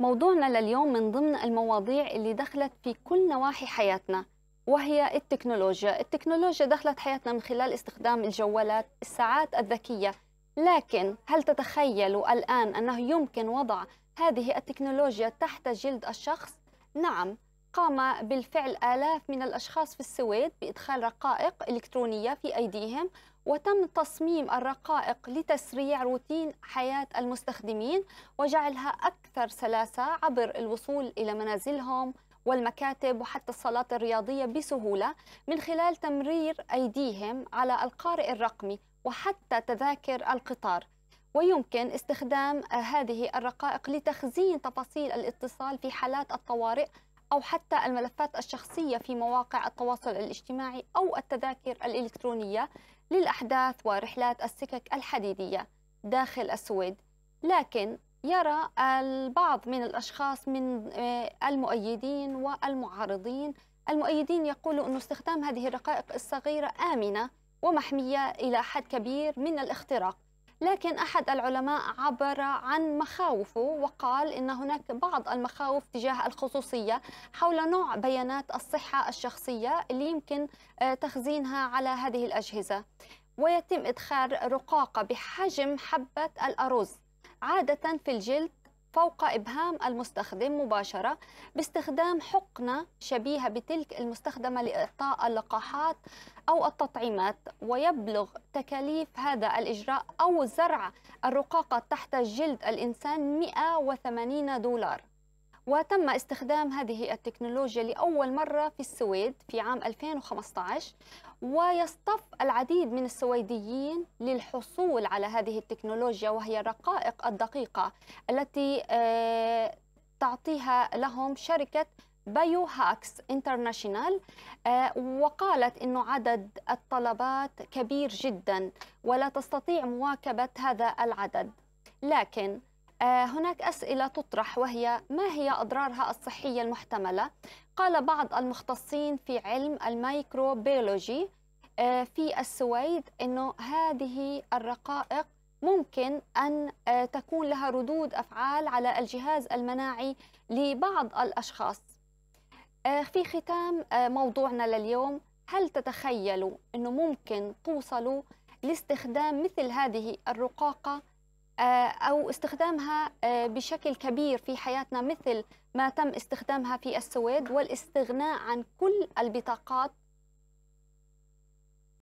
موضوعنا لليوم من ضمن المواضيع اللي دخلت في كل نواحي حياتنا وهي التكنولوجيا التكنولوجيا دخلت حياتنا من خلال استخدام الجوالات الساعات الذكية لكن هل تتخيلوا الآن أنه يمكن وضع هذه التكنولوجيا تحت جلد الشخص؟ نعم قام بالفعل آلاف من الأشخاص في السويد بإدخال رقائق إلكترونية في أيديهم وتم تصميم الرقائق لتسريع روتين حياة المستخدمين وجعلها أكثر سلاسة عبر الوصول إلى منازلهم والمكاتب وحتى الصالات الرياضية بسهولة من خلال تمرير أيديهم على القارئ الرقمي وحتى تذاكر القطار ويمكن استخدام هذه الرقائق لتخزين تفاصيل الاتصال في حالات الطوارئ أو حتى الملفات الشخصية في مواقع التواصل الاجتماعي أو التذاكر الإلكترونية للأحداث ورحلات السكك الحديدية داخل السويد لكن يرى البعض من الأشخاص من آه، المؤيدين والمعارضين المؤيدين يقولوا أن استخدام هذه الرقائق الصغيرة آمنة ومحمية إلى حد كبير من الاختراق لكن أحد العلماء عبر عن مخاوفه وقال إن هناك بعض المخاوف تجاه الخصوصية حول نوع بيانات الصحة الشخصية اللي يمكن آه، تخزينها على هذه الأجهزة ويتم إدخال رقاقة بحجم حبة الأرز عادة في الجلد فوق إبهام المستخدم مباشرة باستخدام حقنة شبيهة بتلك المستخدمة لإعطاء اللقاحات أو التطعيمات ويبلغ تكاليف هذا الإجراء أو زرع الرقاقة تحت جلد الإنسان 180 دولار وتم استخدام هذه التكنولوجيا لأول مرة في السويد في عام 2015 ويصطف العديد من السويديين للحصول على هذه التكنولوجيا وهي الرقائق الدقيقة التي آه، تعطيها لهم شركة بايو هاكس انترناشنال آه، وقالت أنه عدد الطلبات كبير جدا ولا تستطيع مواكبة هذا العدد لكن آه، هناك أسئلة تطرح وهي ما هي أضرارها الصحية المحتملة؟ قال بعض المختصين في علم الميكروبيولوجي آه، في السويد أنه هذه الرقائق ممكن أن آه، تكون لها ردود أفعال على الجهاز المناعي لبعض الأشخاص في ختام موضوعنا لليوم هل تتخيلوا أنه ممكن توصلوا لاستخدام مثل هذه الرقاقة آه، أو استخدامها آه، بشكل كبير في حياتنا مثل ما تم استخدامها في السويد والاستغناء عن كل البطاقات